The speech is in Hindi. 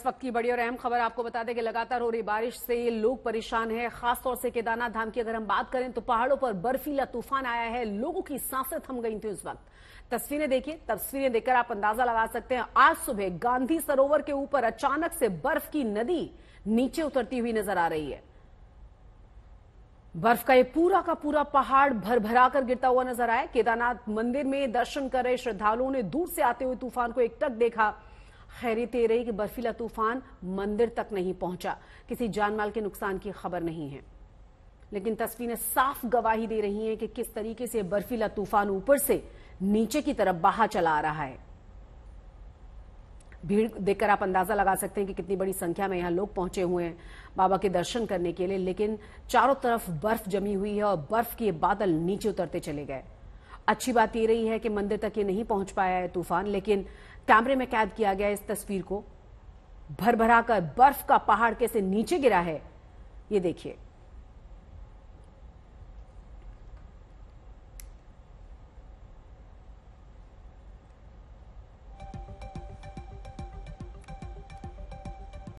इस वक्त की बड़ी और अहम खबर आपको बता दें कि लगातार हो रही बारिश से लोग परेशान हैं खासतौर से केदारनाथ धाम की अगर हम बात करें तो पहाड़ों पर बर्फीला तूफान आया है लोगों की सांसें थम गई थी उस वक्त तस्वीरें देखिए तस्वीरें देखकर आप अंदाजा लगा सकते हैं आज सुबह गांधी सरोवर के ऊपर अचानक से बर्फ की नदी नीचे उतरती हुई नजर आ रही है बर्फ का ये पूरा का पूरा पहाड़ भर भरा कर गिरता हुआ नजर आया केदारनाथ मंदिर में दर्शन कर रहे श्रद्धालुओं ने दूर से आते हुए तूफान को एकटक देखा खैरी रही कि बर्फीला तूफान मंदिर तक नहीं पहुंचा किसी जानमाल के नुकसान की खबर नहीं है लेकिन तस्वीरें साफ गवाही दे रही हैं कि किस तरीके से बर्फीला तूफान ऊपर से नीचे की तरफ बहा चला आ रहा है भीड़ देखकर आप अंदाजा लगा सकते हैं कि कितनी बड़ी संख्या में यहां लोग पहुंचे हुए हैं बाबा के दर्शन करने के लिए लेकिन चारों तरफ बर्फ जमी हुई है और बर्फ के बादल नीचे उतरते चले गए अच्छी बात ये रही है कि मंदिर तक ये नहीं पहुंच पाया है तूफान लेकिन कैमरे में कैद किया गया इस तस्वीर को भरभराकर कर बर्फ का पहाड़ कैसे नीचे गिरा है ये देखिए